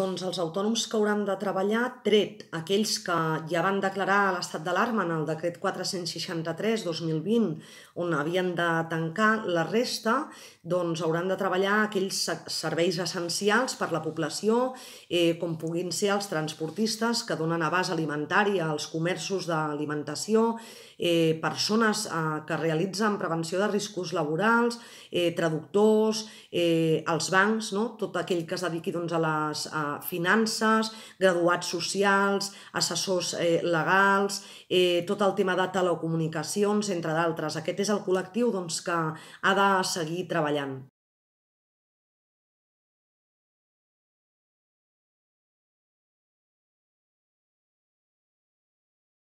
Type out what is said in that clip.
Doncs els autònoms que hauran de treballar, tret aquells que ja van declarar l'estat d'alarma en el decret 463-2020, on havien de tancar, la resta doncs, hauran de treballar aquells serveis essencials per a la població, eh, com puguin ser els transportistes que donen abans alimentari als comerços d'alimentació, eh, persones eh, que realitzen prevenció de riscos laborals, eh, traductors, eh, els bancs, no? tot aquell que es dediqui doncs, a les a finances, graduats socials, assessors eh, legals, eh, tot el tema de telecomunicacions, entre d'altres. Aquest és el col·lectiu doncs, que ha de seguir treballant.